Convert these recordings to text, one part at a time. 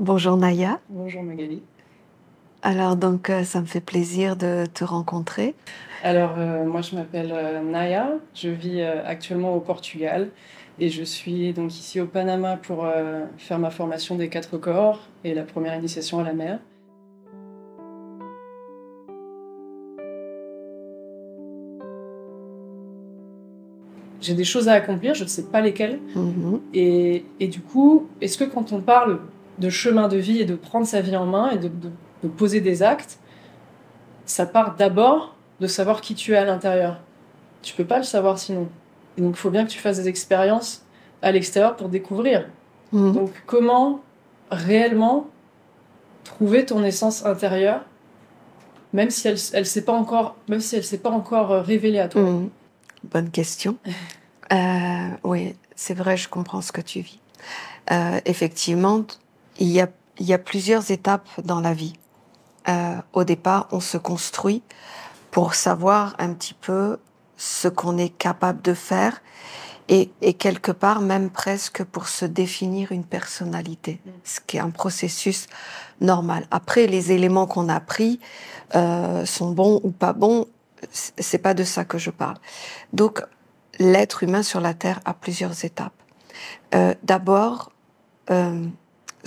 Bonjour Naya. Bonjour Magali. Alors donc euh, ça me fait plaisir de te rencontrer. Alors euh, moi je m'appelle euh, Naya, je vis actuellement au Portugal et je suis donc ici au Panama pour faire ma formation des quatre corps et la première initiation à la mer. J'ai des choses à accomplir, je ne sais pas lesquelles. Mm-hmm. Et, et du coup, est-ce que quand on parle de chemin de vie et de prendre sa vie en main et de, poser des actes, ça part d'abord de savoir qui tu es à l'intérieur. Tu peux pas le savoir sinon. donc, il faut bien que tu fasses des expériences à l'extérieur pour découvrir. Mhm. Donc, comment réellement trouver ton essence intérieure, même si elle, elle s'est pas encore, même si elle s'est pas encore euh, révélée à toi. Mhm. Bonne question. Euh, oui, c'est vrai, je comprends ce que tu vis. Euh, effectivement, il y a, il y a plusieurs étapes dans la vie. Euh, au départ, on se construit pour savoir un petit peu ce qu'on est capable de faire et, et, quelque part même presque pour se définir une personnalité, ce qui est un processus normal. Après, les éléments qu'on a pris euh, sont bons ou pas bons, c'est pas de ça que je parle. Donc, l'être humain sur la Terre a plusieurs étapes. Euh, D'abord, euh,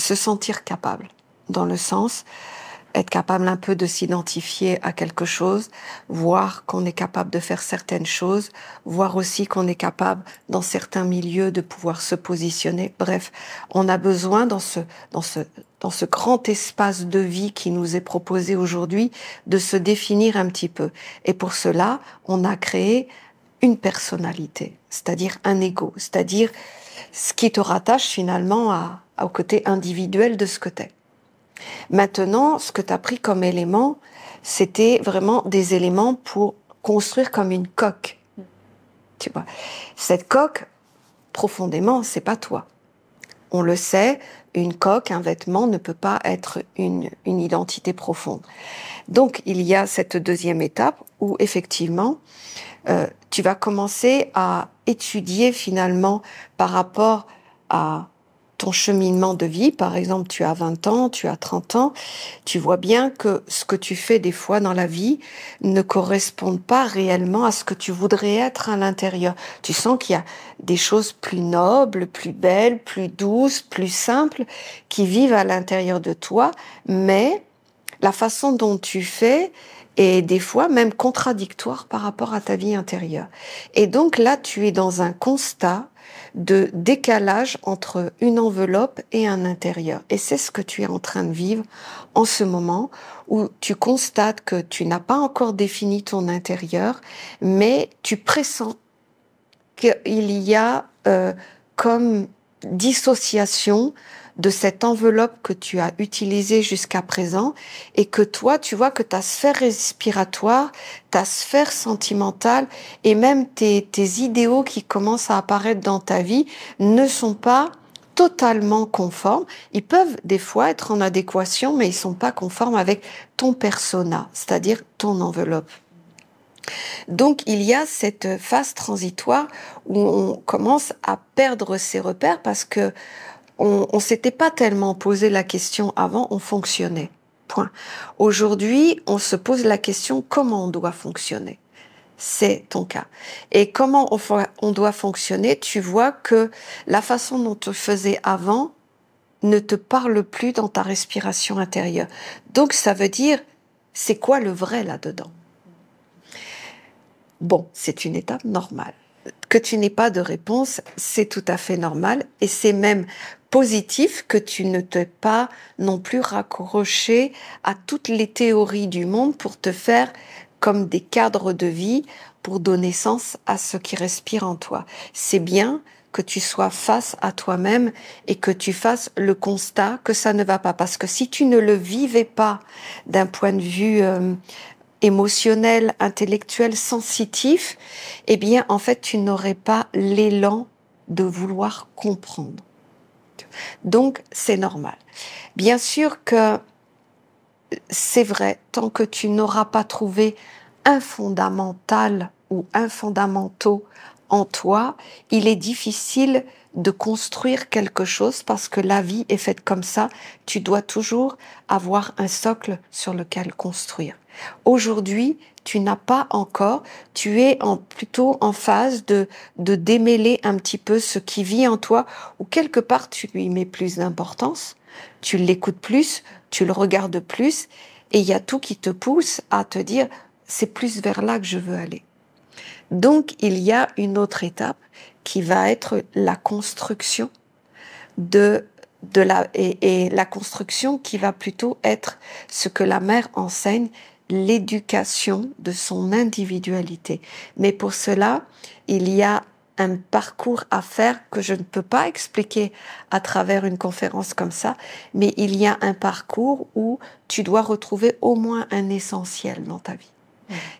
se sentir capable, dans le sens être capable un peu de s'identifier à quelque chose, voir qu'on est capable de faire certaines choses, voir aussi qu'on est capable dans certains milieux de pouvoir se positionner. Bref, on a besoin dans ce dans ce dans ce grand espace de vie qui nous est proposé aujourd'hui de se définir un petit peu. Et pour cela, on a créé une personnalité, c'est-à-dire un ego, c'est-à-dire ce qui te rattache finalement au côté individuel de ce que t'es. Maintenant, ce que t'as pris comme élément, c'était vraiment des éléments pour construire comme une coque. Mm. Tu vois. Cette coque, profondément, c'est pas toi on le sait, une coque, un vêtement ne peut pas être une, identité profonde. Donc il y a cette deuxième étape où effectivement, euh, tu vas commencer à étudier finalement par rapport à ton cheminement de vie, par exemple, tu as 20 ans, tu as 30 ans, tu vois bien que ce que tu fais des fois dans la vie ne correspond pas réellement à ce que tu voudrais être à l'intérieur. Tu sens qu'il y a des choses plus nobles, plus belles, plus douces, plus simples qui vivent à l'intérieur de toi, mais la façon dont tu fais est des fois même contradictoire par rapport à ta vie intérieure. Et donc là, tu es dans un constat de décalage entre une enveloppe et un intérieur. Et c'est ce que tu es en train de vivre en ce moment où tu constates que tu n'as pas encore défini ton intérieur, mais tu pressens qu'il y a euh, comme dissociation de cette enveloppe que tu as utilisée jusqu'à présent et que toi, tu vois que ta sphère respiratoire, ta sphère sentimentale et même tes, idéaux qui commencent à apparaître dans ta vie ne sont pas totalement conformes. Ils peuvent des fois être en adéquation, mais ils sont pas conformes avec ton persona, c'est-à-dire ton enveloppe. Donc il y a cette phase transitoire où on commence à perdre ses repères parce que on ne s'était pas tellement posé la question avant, on fonctionnait. Point. Aujourd'hui, on se pose la question comment on doit fonctionner. C'est ton cas. Et comment on, doit fonctionner, tu vois que la façon dont te faisais avant ne te parle plus dans ta respiration intérieure. Donc ça veut dire, c'est quoi le vrai là-dedans Bon, c'est une étape normale. Que tu n'aies pas de réponse, c'est tout à fait normal et c'est même positif que tu ne t'es pas non plus raccroché à toutes les théories du monde pour te faire comme des cadres de vie pour donner sens à ce qui respire en toi. C'est bien que tu sois face à toi-même et que tu fasses le constat que ça ne va pas. Parce que si tu ne le vivais pas d'un point de vue euh, émotionnel, intellectuel, sensitif, eh bien en fait tu n'aurais pas l'élan de vouloir comprendre. Donc, c'est normal. Bien sûr que c'est vrai, tant que tu n'auras pas trouvé un fondamental ou un fondamentaux en toi, il est difficile de construire quelque chose parce que la vie est faite comme ça. Tu dois toujours avoir un socle sur lequel construire. Aujourd'hui, tu n'as pas encore, tu es en, plutôt en phase de, de démêler un petit peu ce qui vit en toi, ou quelque part tu lui mets plus d'importance, tu l'écoutes plus, tu le regardes plus, et il y a tout qui te pousse à te dire, c'est plus vers là que je veux aller. Donc il y a une autre étape qui va être la construction de de la et, et, la construction qui va plutôt être ce que la mère enseigne l'éducation de son individualité. Mais pour cela, il y a un parcours à faire que je ne peux pas expliquer à travers une conférence comme ça, mais il y a un parcours où tu dois retrouver au moins un essentiel dans ta vie.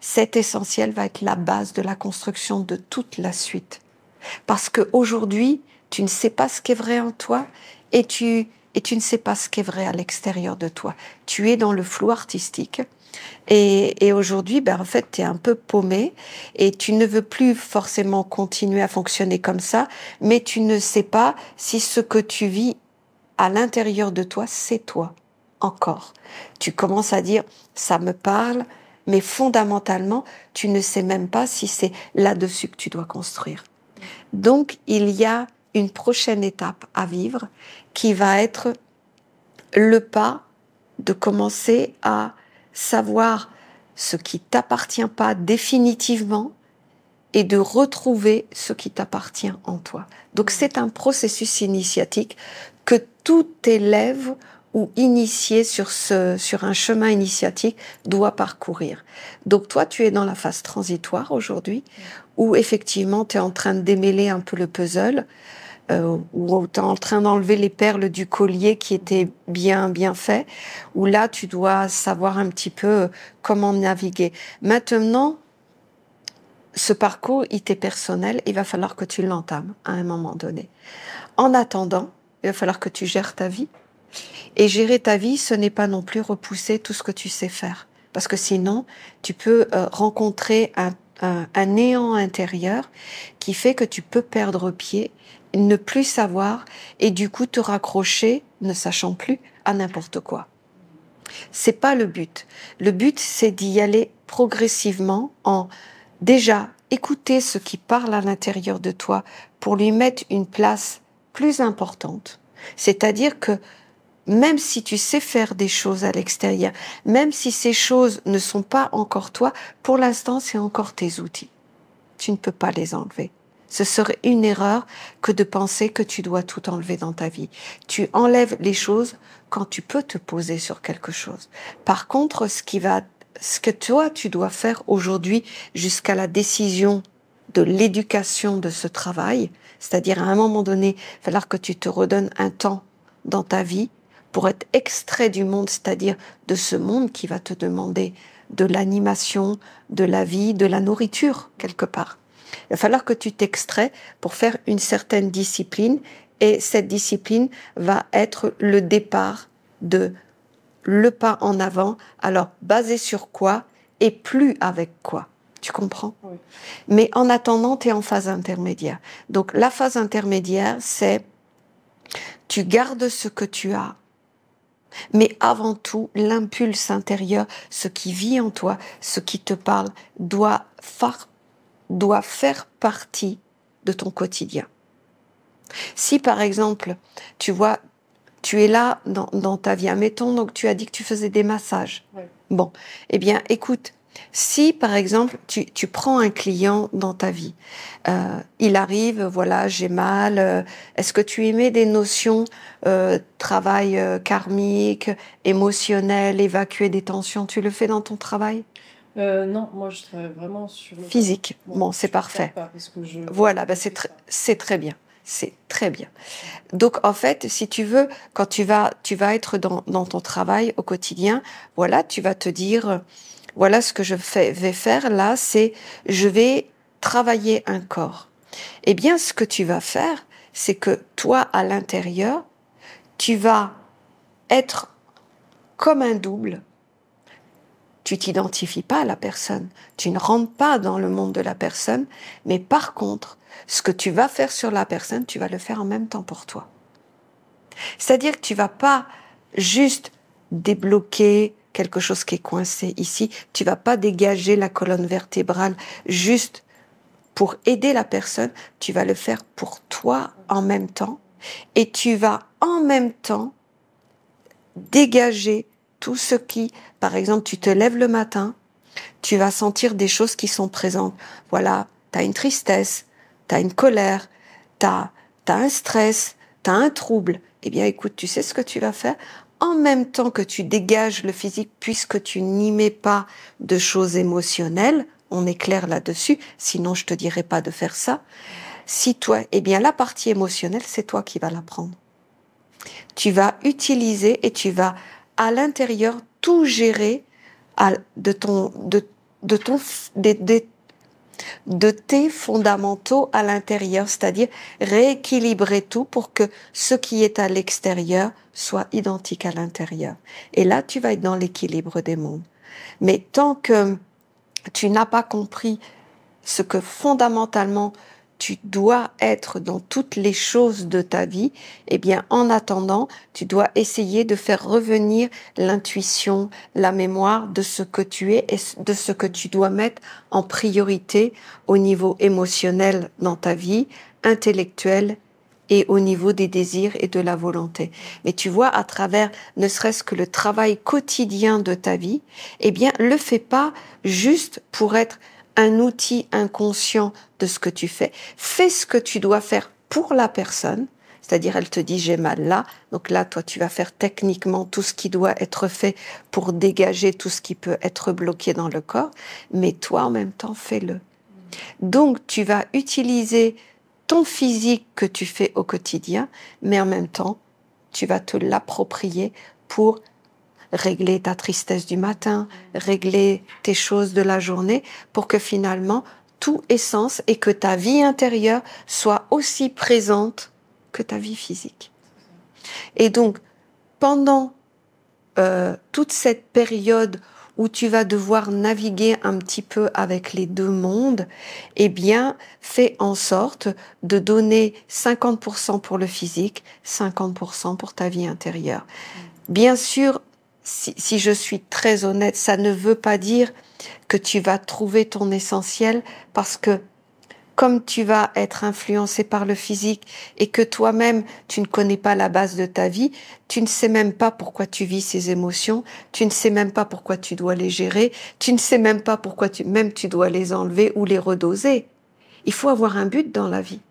Cet essentiel va être la base de la construction de toute la suite. Parce que aujourd'hui tu ne sais pas ce qui est vrai en toi et tu, et tu ne sais pas ce qui est vrai à l'extérieur de toi. Tu es dans le flou artistique et, aujourd'hui, ben, en fait, tu es un peu paumé et tu ne veux plus forcément continuer à fonctionner comme ça, mais tu ne sais pas si ce que tu vis à l'intérieur de toi, c'est toi encore. Tu commences à dire, ça me parle, mais fondamentalement, tu ne sais même pas si c'est là-dessus que tu dois construire. Donc, il y a une prochaine étape à vivre qui va être le pas de commencer à savoir ce qui t'appartient pas définitivement et de retrouver ce qui t'appartient en toi. Donc c'est un processus initiatique que tout élève ou initié sur ce sur un chemin initiatique doit parcourir. Donc toi tu es dans la phase transitoire aujourd'hui où effectivement tu es en train de démêler un peu le puzzle euh, ou en train d'enlever les perles du collier qui était bien bien fait, où là tu dois savoir un petit peu euh, comment naviguer. Maintenant, ce parcours, il est personnel, il va falloir que tu l'entames à un moment donné. En attendant, il va falloir que tu gères ta vie. Et gérer ta vie, ce n'est pas non plus repousser tout ce que tu sais faire. Parce que sinon, tu peux euh, rencontrer un néant intérieur qui fait que tu peux perdre pied ne plus savoir et du coup te raccrocher, ne sachant plus, à n'importe quoi. C'est pas le but. Le but, c'est d'y aller progressivement en déjà écouter ce qui parle à l'intérieur de toi pour lui mettre une place plus importante. C'est-à-dire que même si tu sais faire des choses à l'extérieur, même si ces choses ne sont pas encore toi, pour l'instant, c'est encore tes outils. Tu ne peux pas les enlever. Ce serait une erreur que de penser que tu dois tout enlever dans ta vie. Tu enlèves les choses quand tu peux te poser sur quelque chose. Par contre, ce qui va, ce que toi tu dois faire aujourd'hui jusqu'à la décision de l'éducation de ce travail, c'est-à-dire à un moment donné, il falloir que tu te redonnes un temps dans ta vie pour être extrait du monde, c'est-à-dire de ce monde qui va te demander de l'animation, de la vie, de la nourriture quelque part. Il va falloir que tu t'extrais pour faire une certaine discipline et cette discipline va être le départ de le pas en avant. Alors, basé sur quoi et plus avec quoi tu comprends Mais en attendant, tu es en phase intermédiaire. Donc la phase intermédiaire, c'est tu gardes ce que tu as, mais avant tout, l'impulse intérieur, ce qui vit en toi, ce qui te parle, doit faire doit faire partie de ton quotidien. Si par exemple, tu vois, tu es là dans, dans ta vie, mettons donc tu as dit que tu faisais des massages. Bon, eh bien écoute, si par exemple tu, tu, prends un client dans ta vie, euh, il arrive, voilà, j'ai mal, euh, est-ce que tu mets des notions euh, travail karmique, émotionnel, évacuer des tensions, tu le fais dans ton travail euh, non, moi je travaille vraiment sur physique. Bon, c'est parfait. Voilà, bah, c'est très bien. C'est très bien. Donc en fait, si tu veux, quand tu vas, tu vas être dans, ton travail au quotidien, voilà, tu vas te dire, voilà ce que je vais faire là, c'est je vais travailler un corps. Eh bien, ce que tu vas faire, c'est que toi à l'intérieur, tu vas être comme un double tu t'identifies pas à la personne, tu ne rentres pas dans le monde de la personne, mais par contre, ce que tu vas faire sur la personne, tu vas le faire en même temps pour toi. C'est-à-dire que tu vas pas juste débloquer quelque chose qui est coincé ici, tu vas pas dégager la colonne vertébrale juste pour aider la personne, tu vas le faire pour toi en même temps et tu vas en même temps dégager tout ce qui, par exemple, tu te lèves le matin, tu vas sentir des choses qui sont présentes. Voilà, tu as une tristesse, tu as une colère, tu as, un stress, tu as un trouble. Eh bien, écoute, tu sais ce que tu vas faire en même temps que tu dégages le physique, puisque tu n'y mets pas de choses émotionnelles, on est clair là-dessus, sinon je te dirais pas de faire ça. Si toi, eh bien la partie émotionnelle, c'est toi qui vas la prendre. Tu vas utiliser et tu vas à l'intérieur, tout gérer de ton, de, ton, de tes fondamentaux à l'intérieur, c'est-à-dire rééquilibrer tout pour que ce qui est à l'extérieur soit identique à l'intérieur. Et là, tu vas être dans l'équilibre des mondes. Mais tant que tu n'as pas compris ce que fondamentalement tu dois être dans toutes les choses de ta vie, eh bien, en attendant, tu dois essayer de faire revenir l'intuition, la mémoire de ce que tu es et de ce que tu dois mettre en priorité au niveau émotionnel dans ta vie, intellectuel et au niveau des désirs et de la volonté. Mais tu vois, à travers ne serait-ce que le travail quotidien de ta vie, eh bien, le fais pas juste pour être un outil inconscient de ce que tu fais. Fais ce que tu dois faire pour la personne. C'est-à-dire, elle te dit j'ai mal là, donc là, toi, tu vas faire techniquement tout ce qui doit être fait pour dégager tout ce qui peut être bloqué dans le corps, mais toi, en même temps, fais-le. Donc, tu vas utiliser ton physique que tu fais au quotidien, mais en même temps, tu vas te l'approprier pour régler ta tristesse du matin, régler tes choses de la journée pour que finalement tout ait sens et que ta vie intérieure soit aussi présente que ta vie physique. Et donc, pendant euh, toute cette période où tu vas devoir naviguer un petit peu avec les deux mondes, eh bien, fais en sorte de donner 50% pour le physique, 50% pour ta vie intérieure. Bien sûr, si, je suis très honnête, ça ne veut pas dire que tu vas trouver ton essentiel parce que comme tu vas être influencé par le physique et que toi-même tu ne connais pas la base de ta vie, tu ne sais même pas pourquoi tu vis ces émotions, tu ne sais même pas pourquoi tu dois les gérer, tu ne sais même pas pourquoi même tu dois les enlever ou les redoser. Il faut avoir un but dans la vie.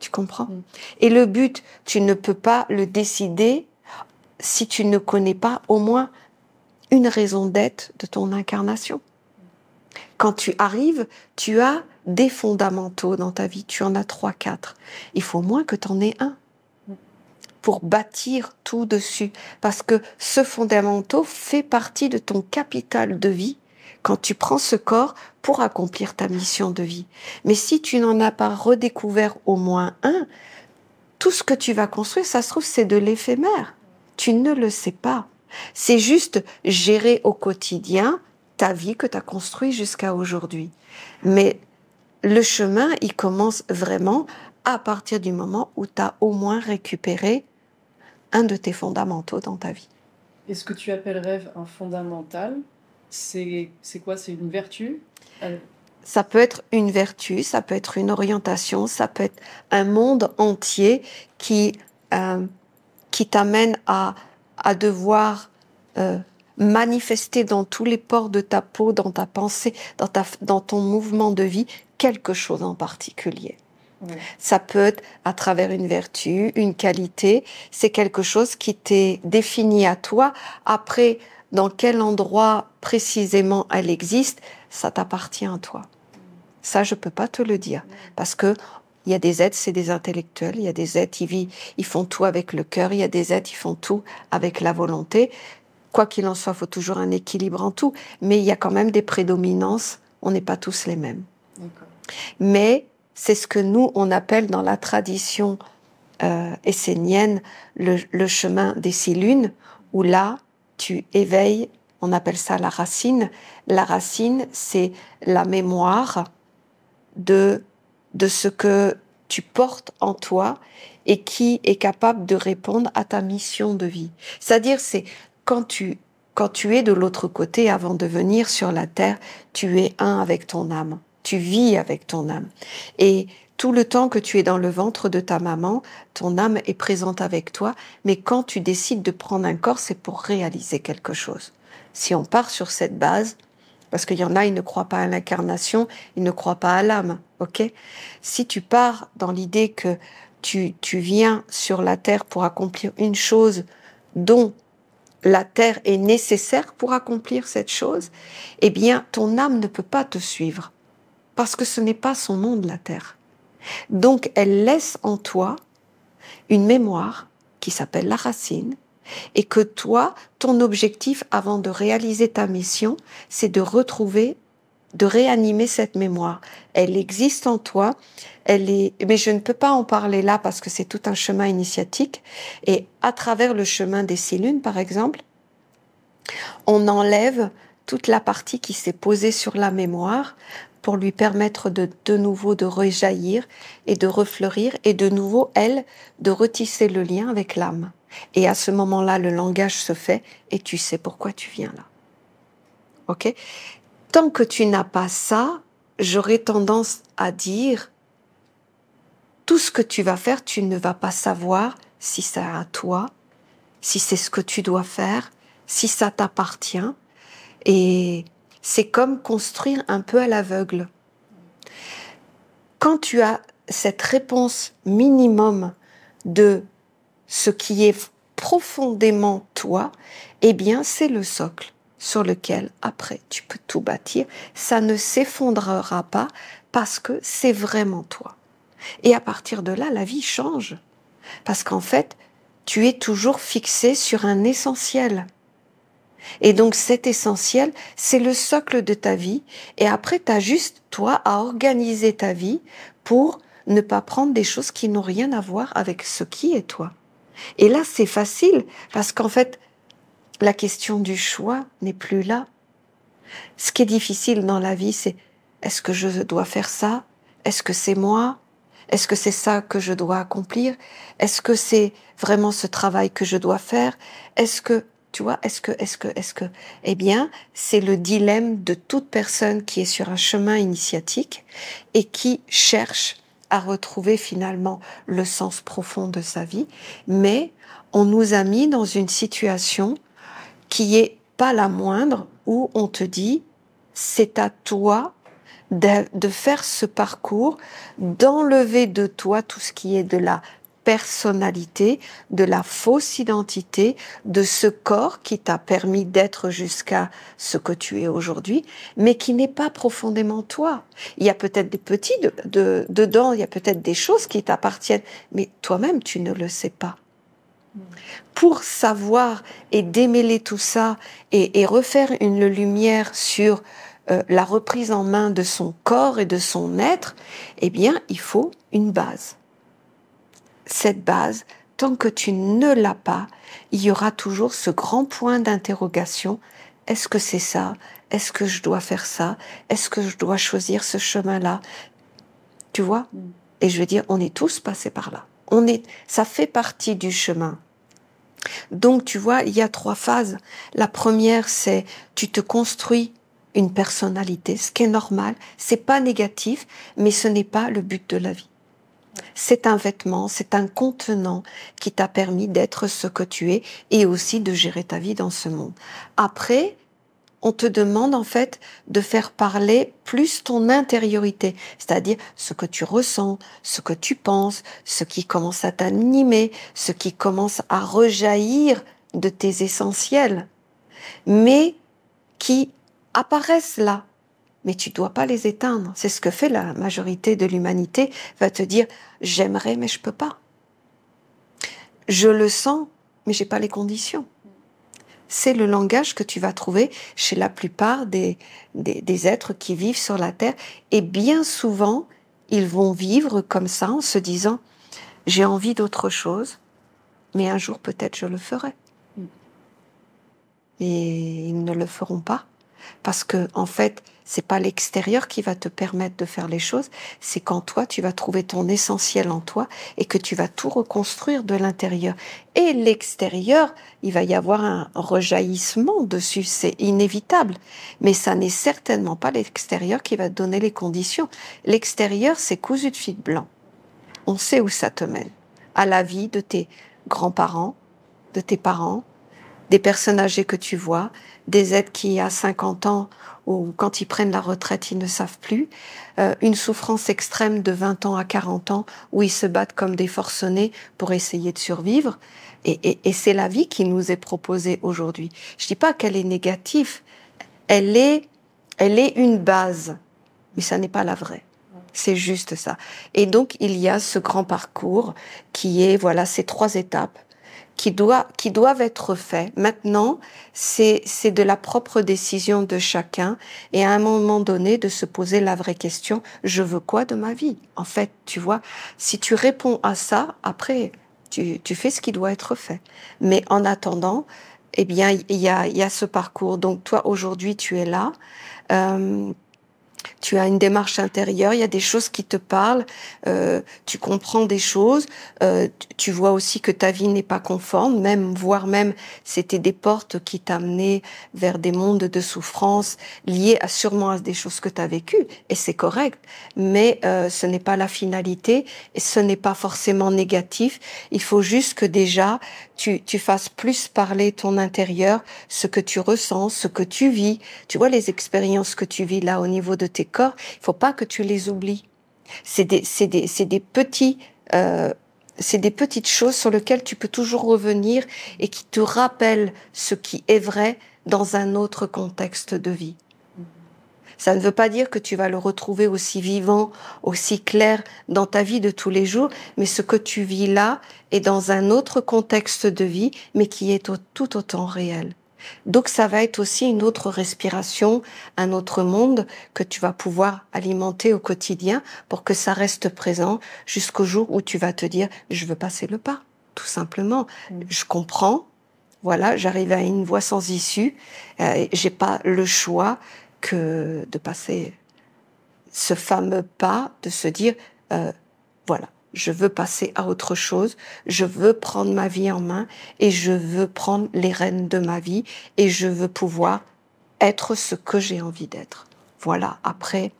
Tu comprends mm. Et le but, tu ne peux pas le décider si tu ne connais pas au moins une raison d'être de ton incarnation. Quand tu arrives, tu as des fondamentaux dans ta vie, tu en as trois, quatre. Il faut au moins que tu en aies un pour bâtir tout dessus. Parce que ce fondamentaux fait partie de ton capital de vie quand tu prends ce corps pour accomplir ta mission de vie. Mais si tu n'en as pas redécouvert au moins un, tout ce que tu vas construire, ça se trouve, c'est de l'éphémère. Tu ne le sais pas. C'est juste gérer au quotidien ta vie que tu as construite jusqu'à aujourd'hui. Mais le chemin, il commence vraiment à partir du moment où tu as au moins récupéré un de tes fondamentaux dans ta vie. Et ce que tu appelles rêve, un fondamental, c'est quoi C'est une vertu euh, Ça peut être une vertu, ça peut être une orientation, ça peut être un monde entier qui euh, qui t'amène à, à devoir euh, manifester dans tous les ports de ta peau, dans ta pensée, dans, ta, dans ton mouvement de vie, quelque chose en particulier. Ça peut être à travers une vertu, une qualité, c'est quelque chose qui t'est défini à toi. Après, dans quel endroit précisément elle existe, ça t'appartient à toi. Ça, je peux pas te le dire parce que il y a des aides, c'est des intellectuels. Il y a des aides, ils, ils font tout avec le cœur. Il y a des aides, ils font tout avec la volonté. Quoi qu'il en soit, il faut toujours un équilibre en tout. Mais il y a quand même des prédominances. On n'est pas tous les mêmes. Mais c'est ce que nous, on appelle dans la tradition euh, essénienne le, le, chemin des six lunes, où là, tu éveilles, on appelle ça la racine. La racine, c'est la mémoire de de ce que tu portes en toi et qui est capable de répondre à ta mission de vie. C'est-à-dire, c'est quand tu, quand tu es de l'autre côté avant de venir sur la terre, tu es un avec ton âme. Tu vis avec ton âme. Et tout le temps que tu es dans le ventre de ta maman, ton âme est présente avec toi, mais quand tu décides de prendre un corps, c'est pour réaliser quelque chose. Si on part sur cette base, parce qu'il y en a, ils ne croient pas à l'incarnation, ils ne croient pas à l'âme. Ok Si tu pars dans l'idée que tu, tu viens sur la terre pour accomplir une chose dont la terre est nécessaire pour accomplir cette chose, eh bien, ton âme ne peut pas te suivre. Parce que ce n'est pas son monde, la terre. Donc, elle laisse en toi une mémoire qui s'appelle la racine, et que toi, ton objectif avant de réaliser ta mission, c'est de retrouver, de réanimer cette mémoire. Elle existe en toi, elle est, mais je ne peux pas en parler là parce que c'est tout un chemin initiatique. Et à travers le chemin des six lunes, par exemple, on enlève toute la partie qui s'est posée sur la mémoire pour lui permettre de de nouveau de rejaillir et de refleurir et de nouveau, elle, de retisser le lien avec l'âme. Et à ce moment-là, le langage se fait et tu sais pourquoi tu viens là. OK Tant que tu n'as pas ça, j'aurais tendance à dire tout ce que tu vas faire, tu ne vas pas savoir si c'est à toi, si c'est ce que tu dois faire, si ça t'appartient. Et c'est comme construire un peu à l'aveugle. Quand tu as cette réponse minimum de ce qui est profondément toi, eh bien c'est le socle sur lequel après tu peux tout bâtir. Ça ne s'effondrera pas parce que c'est vraiment toi. Et à partir de là, la vie change. Parce qu'en fait, tu es toujours fixé sur un essentiel. Et donc cet essentiel, c'est le socle de ta vie. Et après, tu as juste, toi, à organiser ta vie pour ne pas prendre des choses qui n'ont rien à voir avec ce qui est toi. Et là, c'est facile parce qu'en fait, la question du choix n'est plus là. Ce qui est difficile dans la vie, c'est est-ce que je dois faire ça Est-ce que c'est moi Est-ce que c'est ça que je dois accomplir Est-ce que c'est vraiment ce travail que je dois faire Est-ce que tu vois, est-ce que, est-ce que, est-ce que, eh bien, c'est le dilemme de toute personne qui est sur un chemin initiatique et qui cherche à retrouver finalement le sens profond de sa vie, mais on nous a mis dans une situation qui est pas la moindre où on te dit c'est à toi de, faire ce parcours, d'enlever de toi tout ce qui est de la personnalité, de la fausse identité, de ce corps qui t'a permis d'être jusqu'à ce que tu es aujourd'hui, mais qui n'est pas profondément toi. Il y a peut-être des petits de, dedans, il y a peut-être des choses qui t'appartiennent, mais toi-même, tu ne le sais pas. Pour savoir et démêler tout ça et, refaire une lumière sur euh, la reprise en main de son corps et de son être, eh bien, il faut une base cette base, tant que tu ne l'as pas, il y aura toujours ce grand point d'interrogation. Est-ce que c'est ça Est-ce que je dois faire ça Est-ce que je dois choisir ce chemin-là Tu vois mm. Et je veux dire, on est tous passés par là. On est, ça fait partie du chemin. Donc tu vois, il y a trois phases. La première, c'est tu te construis une personnalité, ce qui est normal, c'est pas négatif, mais ce n'est pas le but de la vie. C'est un vêtement, c'est un contenant qui t'a permis d'être ce que tu es et aussi de gérer ta vie dans ce monde. Après, on te demande en fait de faire parler plus ton intériorité, c'est-à-dire ce que tu ressens, ce que tu penses, ce qui commence à t'animer, ce qui commence à rejaillir de tes essentiels, mais qui apparaissent là mais tu dois pas les éteindre. C'est ce que fait la majorité de l'humanité, va te dire j'aimerais mais je peux pas. Je le sens, mais j'ai pas les conditions. C'est le langage que tu vas trouver chez la plupart des, êtres qui vivent sur la Terre. Et bien souvent, ils vont vivre comme ça en se disant j'ai envie d'autre chose, mais un jour peut-être je le ferai. Mm. Et ils ne le feront pas. Parce que, en fait, c'est pas l'extérieur qui va te permettre de faire les choses, c'est qu'en toi tu vas trouver ton essentiel en toi et que tu vas tout reconstruire de l'intérieur. Et l'extérieur, il va y avoir un rejaillissement dessus, c'est inévitable. Mais ça n'est certainement pas l'extérieur qui va te donner les conditions. L'extérieur, c'est cousu de fil blanc. On sait où ça te mène. À la vie de tes grands-parents, de tes parents, des personnes âgées que tu vois, des aides qui, à 50 ans ou quand ils prennent la retraite, ils ne savent plus, euh, une souffrance extrême de 20 ans à 40 ans où ils se battent comme des forcenés pour essayer de survivre. Et, et c'est la vie qui nous est proposée aujourd'hui. Je dis pas qu'elle est négative, elle est, elle est une base, mais ça n'est pas la vraie. C'est juste ça. Et donc, il y a ce grand parcours qui est, voilà, ces trois étapes qui, doit, qui doivent être faits. Maintenant, c'est de la propre décision de chacun et à un moment donné de se poser la vraie question, je veux quoi de ma vie En fait, tu vois, si tu réponds à ça, après, tu, tu fais ce qui doit être fait. Mais en attendant, eh bien, il y a, y a ce parcours. Donc toi, aujourd'hui, tu es là. Euh, tu as une démarche intérieure, il y a des choses qui te parlent, euh, tu comprends des choses, euh, tu vois aussi que ta vie n'est pas conforme, même voire même c'était des portes qui t'amenaient vers des mondes de souffrance liés à sûrement à des choses que tu as vécues et c'est correct, mais euh, ce n'est pas la finalité et ce n'est pas forcément négatif, il faut juste que déjà tu, tu fasses plus parler ton intérieur, ce que tu ressens, ce que tu vis, tu vois les expériences que tu vis là au niveau de corps, il faut pas que tu les oublies. C'est des, petits, euh, c'est des petites choses sur lesquelles tu peux toujours revenir et qui te rappellent ce qui est vrai dans un autre contexte de vie. Ça ne veut pas dire que tu vas le retrouver aussi vivant, aussi clair dans ta vie de tous les jours, mais ce que tu vis là est dans un autre contexte de vie, mais qui est tout autant réel. Donc ça va être aussi une autre respiration, un autre monde que tu vas pouvoir alimenter au quotidien pour que ça reste présent jusqu'au jour où tu vas te dire je veux passer le pas, tout simplement. Mm. Je comprends, voilà, j'arrive à une voie sans issue, euh, j'ai pas le choix que de passer ce fameux pas, de se dire euh, voilà, je veux passer à autre chose, je veux prendre ma vie en main et je veux prendre les rênes de ma vie et je veux pouvoir être ce que j'ai envie d'être. Voilà, après,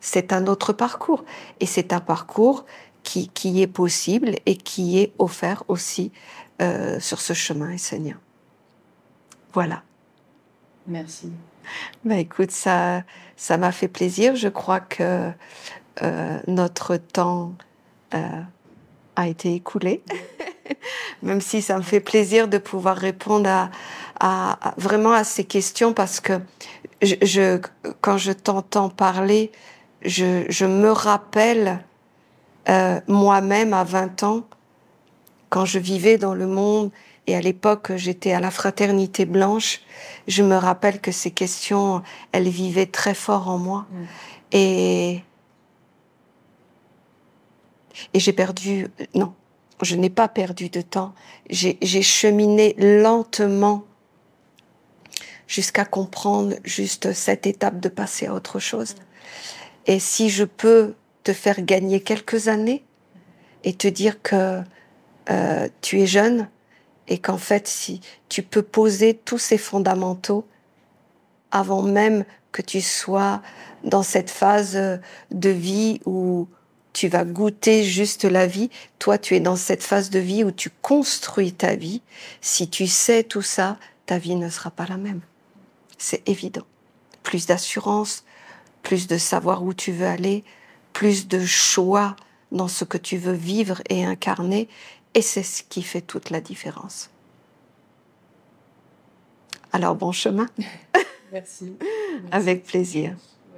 c'est un autre parcours et c'est un parcours qui, qui est possible et qui est offert aussi euh, sur ce chemin essénien. Voilà. Merci. Ben écoute, ça, ça m'a fait plaisir. Je crois que euh, notre temps euh, a été écoulée, même si ça me fait plaisir de pouvoir répondre à, à, vraiment à ces questions parce que je, quand je t'entends parler, je, me rappelle euh, moi-même à 20 ans quand je vivais dans le monde et à l'époque j'étais à la fraternité blanche, je me rappelle que ces questions, elles vivaient très fort en moi. Mm. Et et j'ai perdu, euh, non, je n'ai pas perdu de temps. J'ai cheminé lentement jusqu'à comprendre juste cette étape de passer à autre chose. Et si je peux te faire gagner quelques années et te dire que euh, tu es jeune et qu'en fait, si tu peux poser tous ces fondamentaux avant même que tu sois dans cette phase de vie où tu vas goûter juste la vie. Toi, tu es dans cette phase de vie où tu construis ta vie. Si tu sais tout ça, ta vie ne sera pas la même. C'est évident. Plus d'assurance, plus de savoir où tu veux aller, plus de choix dans ce que tu veux vivre et incarner. Et c'est ce qui fait toute la différence. Alors bon chemin. Merci. Avec plaisir.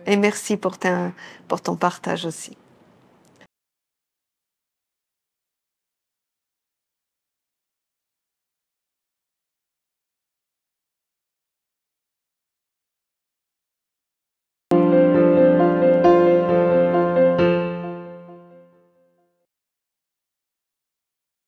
Et merci pour, ta, pour ton partage aussi.